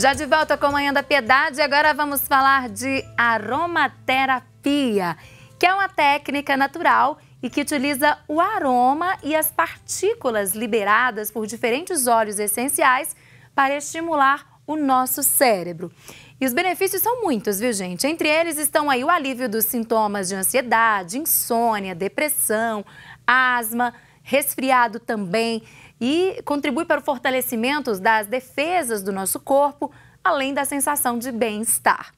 Já de volta com Manhã da Piedade, agora vamos falar de aromaterapia, que é uma técnica natural e que utiliza o aroma e as partículas liberadas por diferentes óleos essenciais para estimular o nosso cérebro. E os benefícios são muitos, viu, gente? Entre eles estão aí o alívio dos sintomas de ansiedade, insônia, depressão, asma, resfriado também e contribui para o fortalecimento das defesas do nosso corpo, além da sensação de bem-estar.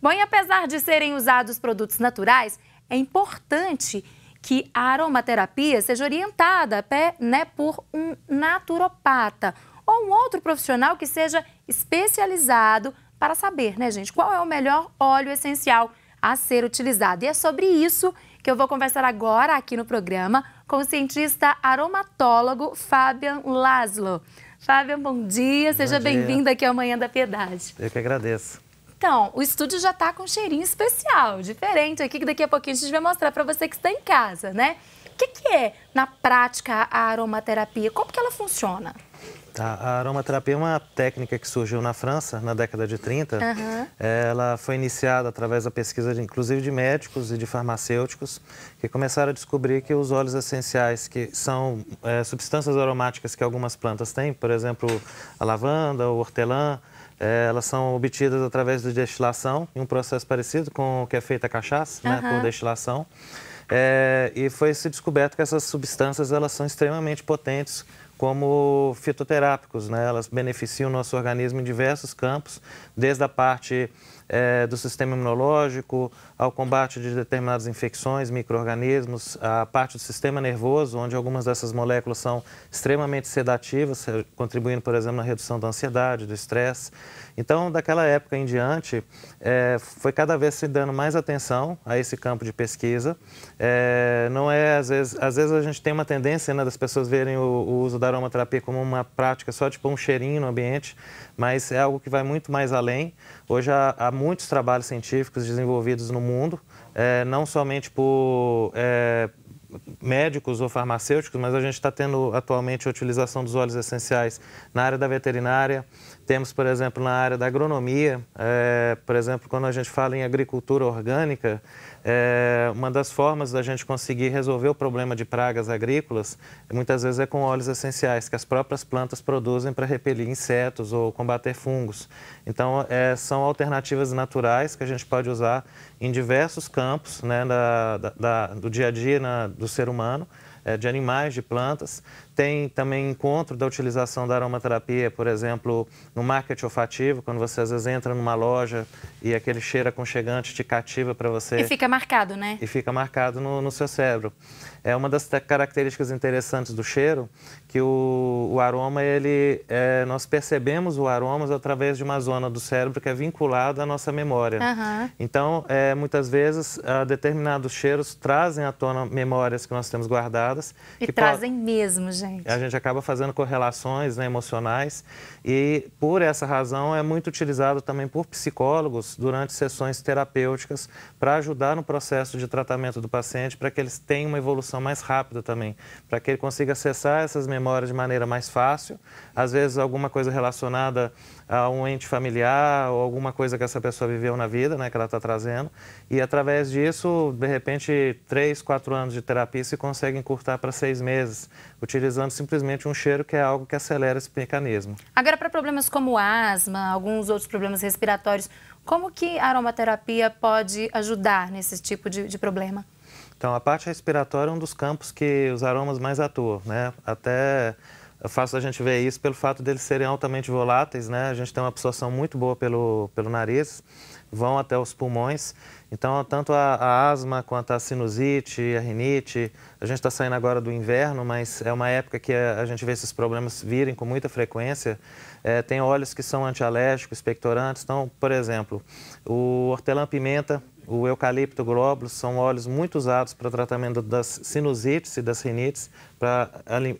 Bom, e apesar de serem usados produtos naturais, é importante que a aromaterapia seja orientada né, por um naturopata ou um outro profissional que seja especializado para saber, né, gente, qual é o melhor óleo essencial a ser utilizado. E é sobre isso que eu vou conversar agora aqui no programa com o cientista aromatólogo Fabian Laszlo. Fabian, bom dia, seja bem-vindo aqui ao Manhã da Piedade. Eu que agradeço. Então, o estúdio já está com um cheirinho especial, diferente aqui, que daqui a pouquinho a gente vai mostrar para você que está em casa, né? O que, que é, na prática, a aromaterapia? Como que ela funciona? Tá, a aromaterapia é uma técnica que surgiu na França na década de 30. Uhum. Ela foi iniciada através da pesquisa, de, inclusive, de médicos e de farmacêuticos, que começaram a descobrir que os óleos essenciais, que são é, substâncias aromáticas que algumas plantas têm, por exemplo, a lavanda, o hortelã, é, elas são obtidas através de destilação, em um processo parecido com o que é feita a cachaça, uhum. né, por destilação. É, e foi se descoberto que essas substâncias elas são extremamente potentes como fitoterápicos. Né? Elas beneficiam o nosso organismo em diversos campos, desde a parte é, do sistema imunológico, ao combate de determinadas infecções, micro-organismos, a parte do sistema nervoso, onde algumas dessas moléculas são extremamente sedativas, contribuindo, por exemplo, na redução da ansiedade, do estresse. Então, daquela época em diante, é, foi cada vez se dando mais atenção a esse campo de pesquisa. É, não é, às vezes, às vezes a gente tem uma tendência né, das pessoas verem o, o uso da da aromaterapia como uma prática só de tipo, pôr um cheirinho no ambiente, mas é algo que vai muito mais além. Hoje há, há muitos trabalhos científicos desenvolvidos no mundo, é, não somente por é, médicos ou farmacêuticos, mas a gente está tendo atualmente a utilização dos óleos essenciais na área da veterinária, temos, por exemplo, na área da agronomia, é, por exemplo, quando a gente fala em agricultura orgânica, é, uma das formas da gente conseguir resolver o problema de pragas agrícolas muitas vezes é com óleos essenciais que as próprias plantas produzem para repelir insetos ou combater fungos. Então, é, são alternativas naturais que a gente pode usar em diversos campos né, da, da, do dia a dia na, do ser humano é, de animais, de plantas. Tem também encontro da utilização da aromaterapia, por exemplo, no marketing olfativo, quando você às vezes entra numa loja e aquele cheiro aconchegante te cativa para você. E fica marcado, né? E fica marcado no, no seu cérebro. É uma das características interessantes do cheiro, que o, o aroma, ele, é, nós percebemos o aroma através de uma zona do cérebro que é vinculada à nossa memória. Uhum. Então, é, muitas vezes, ah, determinados cheiros trazem à tona memórias que nós temos guardadas. E trazem mesmo, gente. A gente acaba fazendo correlações né, emocionais e, por essa razão, é muito utilizado também por psicólogos durante sessões terapêuticas para ajudar no processo de tratamento do paciente, para que eles tenham uma evolução mais rápida também, para que ele consiga acessar essas memórias de maneira mais fácil. Às vezes, alguma coisa relacionada a um ente familiar ou alguma coisa que essa pessoa viveu na vida, né, que ela está trazendo. E através disso, de repente, três, quatro anos de terapia se consegue encurtar para seis meses, utilizando simplesmente um cheiro que é algo que acelera esse mecanismo. Agora, para problemas como asma, alguns outros problemas respiratórios, como que a aromaterapia pode ajudar nesse tipo de, de problema? Então, a parte respiratória é um dos campos que os aromas mais atuam, né? Até é fácil a gente ver isso pelo fato deles serem altamente voláteis, né? A gente tem uma absorção muito boa pelo, pelo nariz, vão até os pulmões. Então, tanto a, a asma quanto a sinusite, a rinite, a gente está saindo agora do inverno, mas é uma época que a, a gente vê esses problemas virem com muita frequência. É, tem óleos que são antialérgicos, expectorantes. Então, por exemplo, o hortelã-pimenta o eucalipto glóbulos são óleos muito usados para o tratamento das sinusites e das rinites, para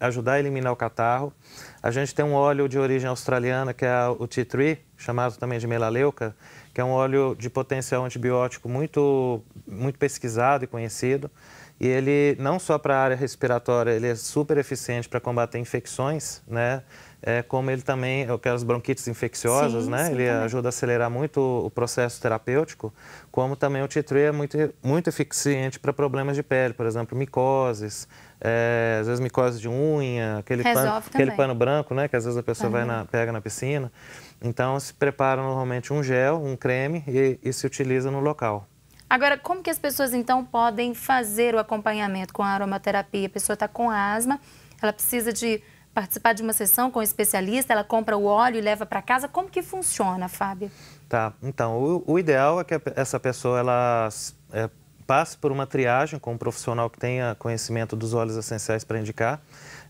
ajudar a eliminar o catarro. A gente tem um óleo de origem australiana, que é o tea tree, chamado também de melaleuca, que é um óleo de potencial antibiótico muito, muito pesquisado e conhecido. E ele, não só para a área respiratória, ele é super eficiente para combater infecções, né? É, como ele também, é aquelas bronquites infecciosas, sim, né? Sim, ele também. ajuda a acelerar muito o processo terapêutico, como também o titri é muito, muito eficiente para problemas de pele, por exemplo, micoses, é, às vezes micose de unha, aquele pano, aquele pano branco, né? Que às vezes a pessoa vai na, pega na piscina. Então, se prepara normalmente um gel, um creme e, e se utiliza no local. Agora, como que as pessoas então podem fazer o acompanhamento com a aromaterapia? A pessoa está com asma, ela precisa de participar de uma sessão com um especialista, ela compra o óleo e leva para casa. Como que funciona, Fábio? Tá, então o, o ideal é que essa pessoa ela é, passe por uma triagem com um profissional que tenha conhecimento dos óleos essenciais para indicar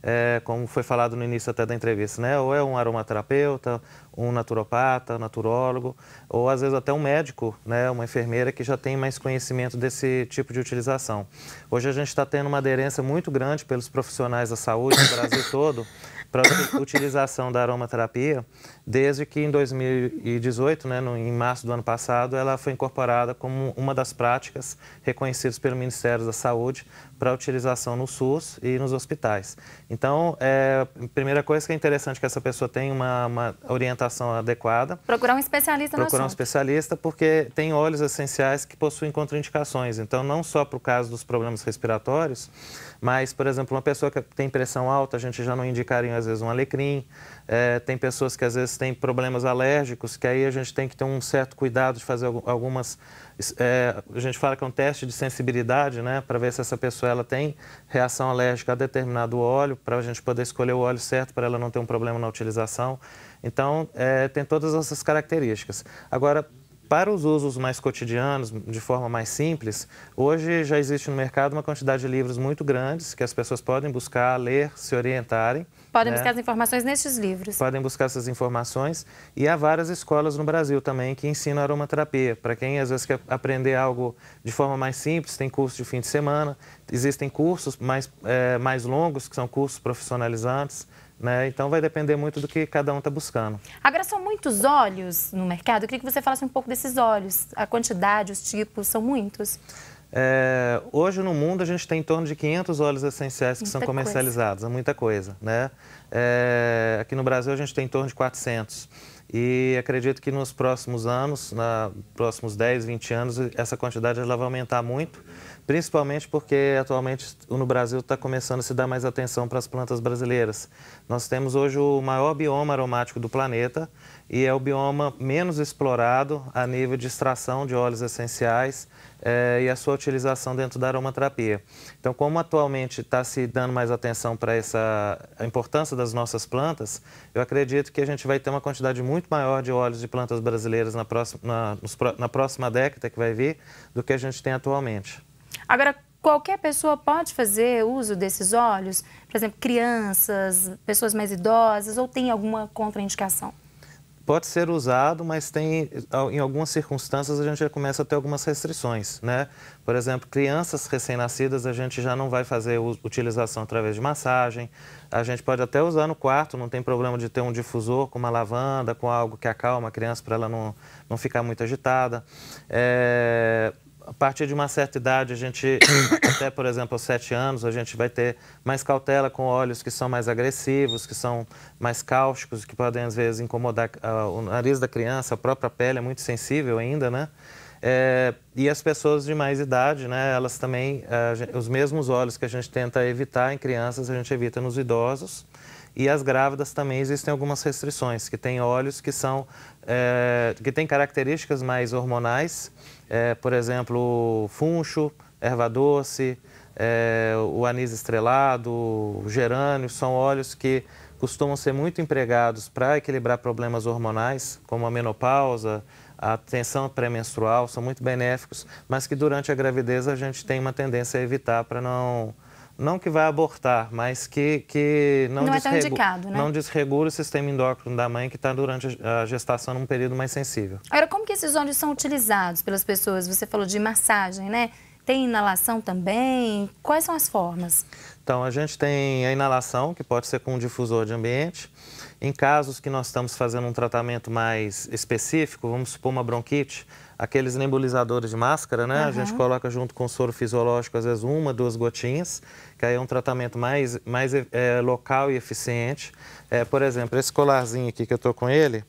é, como foi falado no início até da entrevista, né? Ou é um aromaterapeuta, um naturopata, naturólogo, ou às vezes até um médico, né? Uma enfermeira que já tem mais conhecimento desse tipo de utilização. Hoje a gente está tendo uma aderência muito grande pelos profissionais da saúde no Brasil todo para a utilização da aromaterapia, desde que em 2018, né, no, em março do ano passado, ela foi incorporada como uma das práticas reconhecidas pelo Ministério da Saúde para utilização no SUS e nos hospitais. Então, é, primeira coisa que é interessante que essa pessoa tenha uma, uma orientação adequada. Procurar um especialista Procurar um especialista, porque tem óleos essenciais que possuem contraindicações. Então, não só para o caso dos problemas respiratórios, mas, por exemplo, uma pessoa que tem pressão alta, a gente já não indicaria, às vezes, um alecrim. É, tem pessoas que, às vezes, têm problemas alérgicos, que aí a gente tem que ter um certo cuidado de fazer algumas... É, a gente fala que é um teste de sensibilidade, né? Para ver se essa pessoa ela tem reação alérgica a determinado óleo, para a gente poder escolher o óleo certo para ela não ter um problema na utilização. Então, é, tem todas essas características. Agora, para os usos mais cotidianos, de forma mais simples, hoje já existe no mercado uma quantidade de livros muito grandes que as pessoas podem buscar, ler, se orientarem. Podem né? buscar as informações nestes livros. Podem buscar essas informações. E há várias escolas no Brasil também que ensinam aromaterapia. Para quem às vezes quer aprender algo de forma mais simples, tem curso de fim de semana. Existem cursos mais, é, mais longos, que são cursos profissionalizantes. Né? Então vai depender muito do que cada um está buscando. Agora são muitos óleos no mercado. Eu queria que você falasse um pouco desses óleos. A quantidade, os tipos, são muitos? É, hoje no mundo a gente tem em torno de 500 óleos essenciais que muita são comercializados, coisa. é muita coisa, né? É, aqui no Brasil a gente tem em torno de 400. E acredito que nos próximos anos, na próximos 10, 20 anos, essa quantidade ela vai aumentar muito, principalmente porque atualmente no Brasil está começando a se dar mais atenção para as plantas brasileiras. Nós temos hoje o maior bioma aromático do planeta e é o bioma menos explorado a nível de extração de óleos essenciais eh, e a sua utilização dentro da aromaterapia. Então, como atualmente está se dando mais atenção para essa a importância das nossas plantas, eu acredito que a gente vai ter uma quantidade muito maior de óleos de plantas brasileiras na próxima, na, na próxima década que vai vir do que a gente tem atualmente. Agora, qualquer pessoa pode fazer uso desses óleos? Por exemplo, crianças, pessoas mais idosas ou tem alguma contraindicação? Pode ser usado, mas tem, em algumas circunstâncias a gente já começa a ter algumas restrições, né? Por exemplo, crianças recém-nascidas a gente já não vai fazer utilização através de massagem. A gente pode até usar no quarto, não tem problema de ter um difusor com uma lavanda, com algo que acalma a criança para ela não, não ficar muito agitada. É a partir de uma certa idade, a gente, até por exemplo, aos sete anos, a gente vai ter mais cautela com óleos que são mais agressivos, que são mais cáusticos, que podem às vezes incomodar a, ah, o nariz da criança, a própria pele é muito sensível ainda, né? É, e as pessoas de mais idade, né, elas também, os mesmos óleos que a gente tenta evitar em crianças, a gente evita nos idosos. E as grávidas também existem algumas restrições, que tem óleos que são, é, que têm características mais hormonais, é, por exemplo, funcho, erva doce, é, o anis estrelado, o gerânio, são óleos que costumam ser muito empregados para equilibrar problemas hormonais, como a menopausa, a tensão pré-menstrual, são muito benéficos, mas que durante a gravidez a gente tem uma tendência a evitar para não não que vai abortar, mas que, que não, não, desregula, é indicado, né? não desregula o sistema endócrino da mãe que está durante a gestação num período mais sensível. Agora, como que esses óleos são utilizados pelas pessoas? Você falou de massagem, né? Tem inalação também? Quais são as formas? Então, a gente tem a inalação, que pode ser com um difusor de ambiente. Em casos que nós estamos fazendo um tratamento mais específico, vamos supor uma bronquite, aqueles nebulizadores de máscara, né? Uhum. A gente coloca junto com soro fisiológico, às vezes uma, duas gotinhas, que aí é um tratamento mais, mais é, local e eficiente. É, por exemplo, esse colarzinho aqui que eu tô com ele,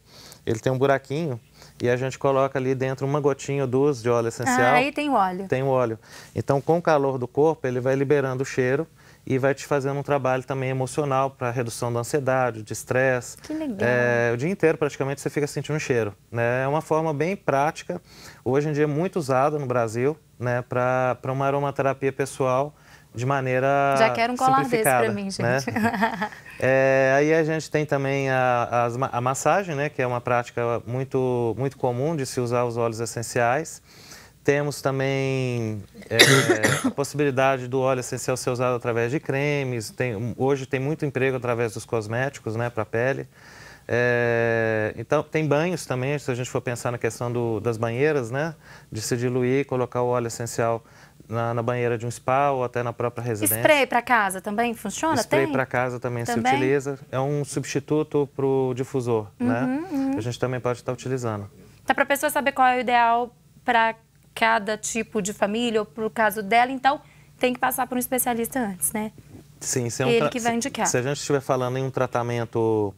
ele tem um buraquinho e a gente coloca ali dentro uma gotinha ou duas de óleo ah, essencial. Ah, aí tem o óleo. Tem o óleo. Então, com o calor do corpo, ele vai liberando o cheiro e vai te fazendo um trabalho também emocional para redução da ansiedade, de estresse. Que legal. É, o dia inteiro praticamente você fica sentindo um cheiro. Né? É uma forma bem prática, hoje em dia é muito usada no Brasil, né, para uma aromaterapia pessoal de maneira Já quero um colar desse para mim, gente. Né? é, aí a gente tem também a, a, a massagem, né, que é uma prática muito, muito comum de se usar os óleos essenciais. Temos também é, a possibilidade do óleo essencial ser usado através de cremes. Tem, hoje tem muito emprego através dos cosméticos né, para a pele. É, então, tem banhos também, se a gente for pensar na questão do, das banheiras, né? De se diluir, colocar o óleo essencial na, na banheira de um spa ou até na própria residência. Spray para casa também funciona? Spray para casa também, também, se utiliza. É um substituto para o difusor, né? uhum, né? Uhum. A gente também pode estar tá utilizando. Tá para a pessoa saber qual é o ideal para cada tipo de família ou o caso dela, então tem que passar por um especialista antes, né? Sim, se é um ele que vai indicar. Se, se a gente estiver falando em um tratamento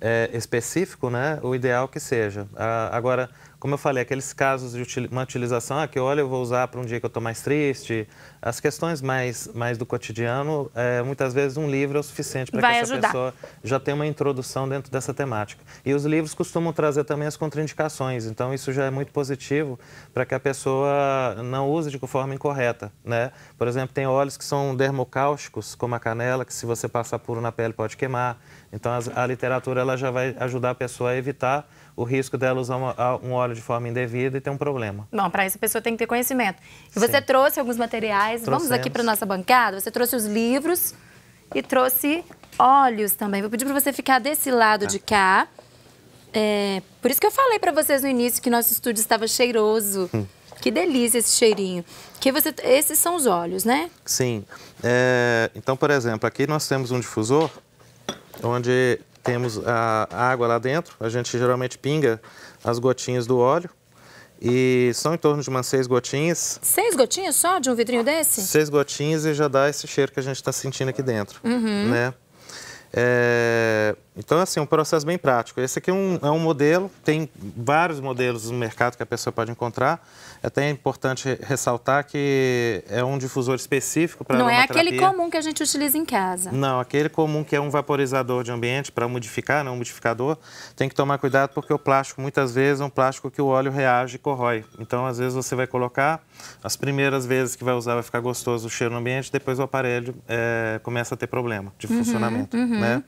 é, específico, né, o ideal que seja. Ah, agora, como eu falei, aqueles casos de uma utilização ah, que, olha, eu vou usar para um dia que eu estou mais triste, as questões mais, mais do cotidiano, é, muitas vezes um livro é o suficiente para que essa ajudar. pessoa já tenha uma introdução dentro dessa temática. E os livros costumam trazer também as contraindicações, então isso já é muito positivo para que a pessoa não use de forma incorreta. Né? Por exemplo, tem óleos que são dermocáusticos, como a canela, que se você passar puro na pele pode queimar. Então a, a literatura ela já vai ajudar a pessoa a evitar o risco dela usar um óleo de forma indevida e ter um problema. Bom, para isso a pessoa tem que ter conhecimento. E você Sim. trouxe alguns materiais, Trouxemos. vamos aqui para nossa bancada, você trouxe os livros e trouxe óleos também. Vou pedir para você ficar desse lado tá. de cá. É, por isso que eu falei para vocês no início que nosso estúdio estava cheiroso. Hum. Que delícia esse cheirinho. Que você, esses são os óleos, né? Sim. É, então, por exemplo, aqui nós temos um difusor onde temos a água lá dentro, a gente geralmente pinga as gotinhas do óleo. E são em torno de umas seis gotinhas. Seis gotinhas só de um vidrinho desse? Seis gotinhas e já dá esse cheiro que a gente está sentindo aqui dentro, uhum. né? É, então, assim, um processo bem prático. Esse aqui é um, é um modelo, tem vários modelos no mercado que a pessoa pode encontrar. É até é importante ressaltar que é um difusor específico para Não é aquele comum que a gente utiliza em casa. Não, aquele comum que é um vaporizador de ambiente para modificar, não um modificador, tem que tomar cuidado porque o plástico, muitas vezes, é um plástico que o óleo reage e corrói. Então, às vezes, você vai colocar, as primeiras vezes que vai usar vai ficar gostoso o cheiro no ambiente, depois o aparelho é, começa a ter problema de uhum, funcionamento. Uhum. Uhum. Né?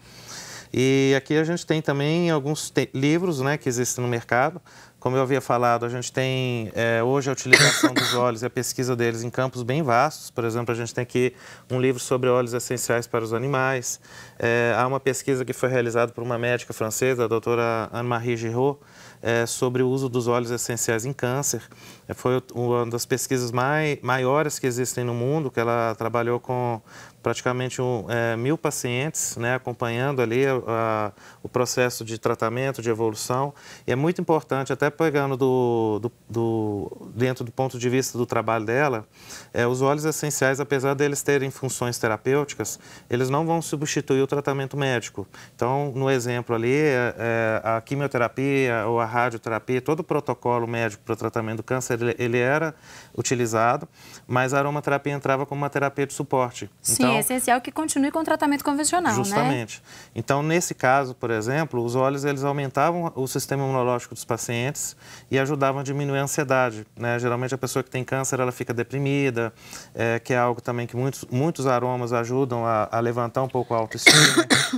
E aqui a gente tem também alguns livros né, que existem no mercado. Como eu havia falado, a gente tem é, hoje a utilização dos óleos e a pesquisa deles em campos bem vastos. Por exemplo, a gente tem aqui um livro sobre óleos essenciais para os animais. É, há uma pesquisa que foi realizada por uma médica francesa, a doutora Anne-Marie Giraud, é, sobre o uso dos óleos essenciais em câncer. É, foi uma das pesquisas mai, maiores que existem no mundo, que ela trabalhou com praticamente um, é, mil pacientes, né, acompanhando ali a, a, o processo de tratamento, de evolução. E é muito importante, até pegando do, do, do, dentro do ponto de vista do trabalho dela, é, os óleos essenciais, apesar deles terem funções terapêuticas, eles não vão substituir o tratamento médico. Então, no exemplo ali, é, é a quimioterapia ou a radioterapia, todo o protocolo médico para o tratamento do câncer, ele, ele era utilizado, mas a aromaterapia entrava como uma terapia de suporte. Sim. Então, então, é essencial que continue com o tratamento convencional, né? Justamente. Né? Então, nesse caso, por exemplo, os óleos eles aumentavam o sistema imunológico dos pacientes e ajudavam a diminuir a ansiedade. Né? Geralmente, a pessoa que tem câncer, ela fica deprimida, é, que é algo também que muitos, muitos aromas ajudam a, a levantar um pouco a autoestima.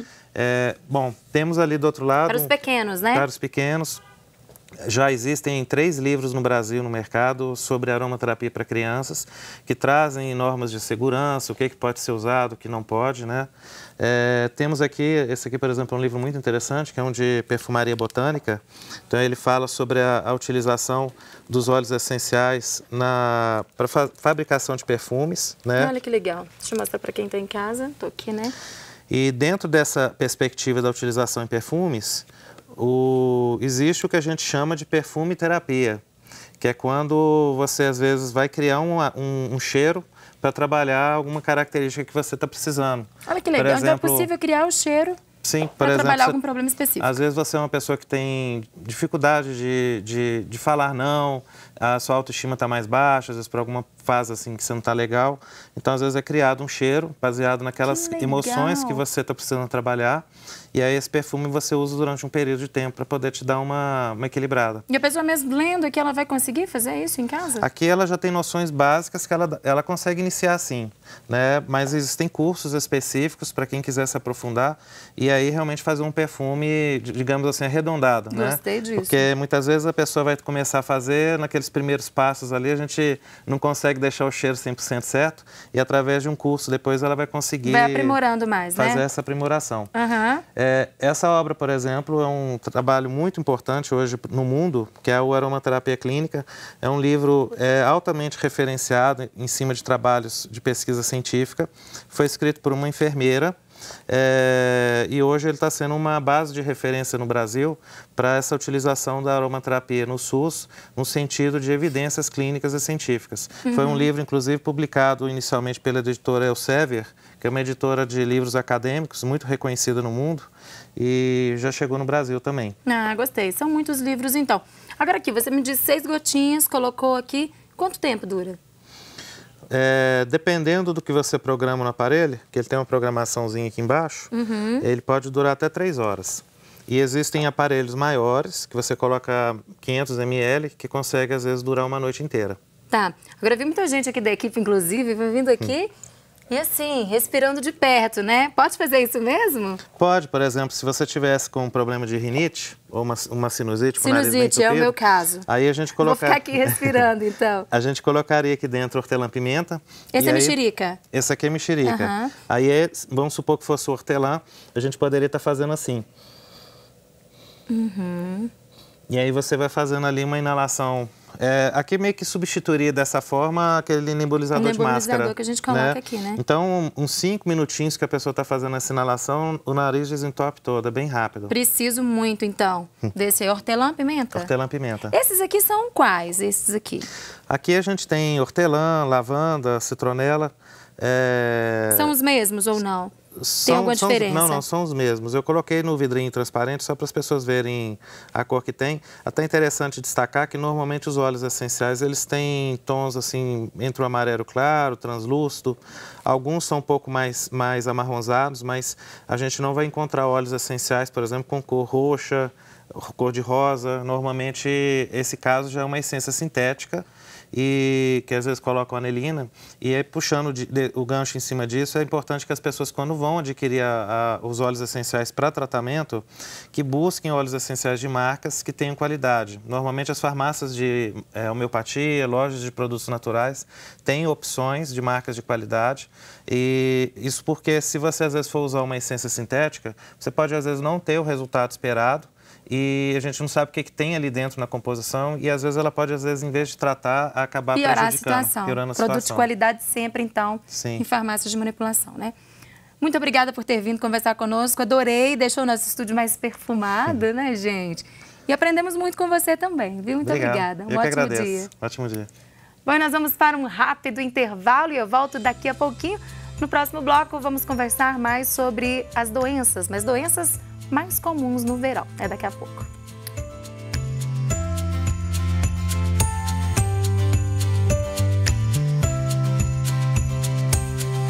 É, bom, temos ali do outro lado... Para os pequenos, né? Para os pequenos já existem três livros no Brasil, no mercado, sobre aromaterapia para crianças, que trazem normas de segurança, o que, é que pode ser usado, o que não pode, né? É, temos aqui, esse aqui, por exemplo, é um livro muito interessante, que é um de perfumaria botânica. Então, ele fala sobre a, a utilização dos óleos essenciais na para fa fabricação de perfumes, né? Olha que legal. Deixa eu mostrar para quem está em casa. Estou aqui, né? E dentro dessa perspectiva da utilização em perfumes, o, existe o que a gente chama de perfume terapia, que é quando você às vezes vai criar um, um, um cheiro para trabalhar alguma característica que você está precisando. Olha que legal, exemplo, então é possível criar o cheiro Sim, exemplo, trabalhar algum você, problema específico. Às vezes você é uma pessoa que tem dificuldade de, de, de falar não, a sua autoestima está mais baixa, às vezes por alguma fase assim que você não está legal. Então, às vezes é criado um cheiro baseado naquelas que emoções que você está precisando trabalhar e aí esse perfume você usa durante um período de tempo para poder te dar uma, uma equilibrada. E a pessoa mesmo lendo aqui, ela vai conseguir fazer isso em casa? Aqui ela já tem noções básicas que ela, ela consegue iniciar sim, né? Mas existem cursos específicos para quem quiser se aprofundar e aí realmente fazer um perfume, digamos assim, arredondado, Gostei né? Gostei disso. Porque muitas vezes a pessoa vai começar a fazer naqueles primeiros passos ali, a gente não consegue deixar o cheiro 100% certo e através de um curso depois ela vai conseguir... Vai aprimorando mais, fazer né? Fazer essa aprimoração. Aham. Uhum. É, essa obra, por exemplo, é um trabalho muito importante hoje no mundo, que é o Aromaterapia Clínica. É um livro é, altamente referenciado em cima de trabalhos de pesquisa científica. Foi escrito por uma enfermeira é, e hoje ele está sendo uma base de referência no Brasil para essa utilização da aromaterapia no SUS, no sentido de evidências clínicas e científicas. Uhum. Foi um uhum. livro, inclusive, publicado inicialmente pela editora Elsevier, que é uma editora de livros acadêmicos muito reconhecida no mundo e já chegou no Brasil também. Ah, gostei. São muitos livros, então. Agora aqui, você me disse seis gotinhas, colocou aqui. Quanto tempo dura? É, dependendo do que você programa no aparelho, que ele tem uma programaçãozinha aqui embaixo, uhum. ele pode durar até 3 horas. E existem aparelhos maiores, que você coloca 500 ml, que consegue às vezes durar uma noite inteira. Tá. Agora vi muita gente aqui da equipe, inclusive, vindo aqui. Hum e assim, respirando de perto, né? Pode fazer isso mesmo? Pode, por exemplo, se você tivesse com um problema de rinite ou uma, uma sinusite, sinusite com o é o meu caso. Aí a gente colocar. Vou ficar aqui respirando, então. a gente colocaria aqui dentro hortelã-pimenta. Essa é aí... mexerica. Essa aqui é mexerica. Uhum. Aí é, vamos supor que fosse hortelã, a gente poderia estar tá fazendo assim. Uhum. E aí você vai fazendo ali uma inalação é, aqui meio que substituiria dessa forma aquele nebulizador, nebulizador de máscara. que a gente coloca né? aqui, né? Então, uns cinco minutinhos que a pessoa está fazendo a inalação, o nariz desentope todo, é bem rápido. Preciso muito, então, hum. desse hortelã-pimenta? Hortelã-pimenta. Esses aqui são quais, esses aqui? Aqui a gente tem hortelã, lavanda, citronela. É... São os mesmos ou não? São, Tem alguma são, diferença? Não, não, são os mesmos. Eu coloquei no vidrinho transparente só para as pessoas verem a cor que tem. Até interessante destacar que normalmente os óleos essenciais eles têm tons assim entre o amarelo claro, translúcido, Alguns são um pouco mais, mais amarronzados, mas a gente não vai encontrar óleos essenciais, por exemplo, com cor roxa, cor de rosa. Normalmente, esse caso já é uma essência sintética e que às vezes colocam anelina e aí puxando de, de, o gancho em cima disso é importante que as pessoas quando vão adquirir a, a, os óleos essenciais para tratamento que busquem óleos essenciais de marcas que tenham qualidade normalmente as farmácias de é, homeopatia lojas de produtos naturais têm opções de marcas de qualidade e isso porque se você às vezes for usar uma essência sintética, você pode às vezes não ter o resultado esperado e a gente não sabe o que, que tem ali dentro na composição e às vezes ela pode, às vezes, em vez de tratar, acabar piorar prejudicando, a situação. piorando a Produto situação. Produto de qualidade sempre, então, Sim. em farmácias de manipulação, né? Muito obrigada por ter vindo conversar conosco, adorei, deixou o nosso estúdio mais perfumado, né, gente? E aprendemos muito com você também, viu? Muito Obrigado. obrigada. Um Eu ótimo dia. Ótimo dia. Bom, nós vamos para um rápido intervalo e eu volto daqui a pouquinho. No próximo bloco, vamos conversar mais sobre as doenças, mas doenças mais comuns no verão. É daqui a pouco.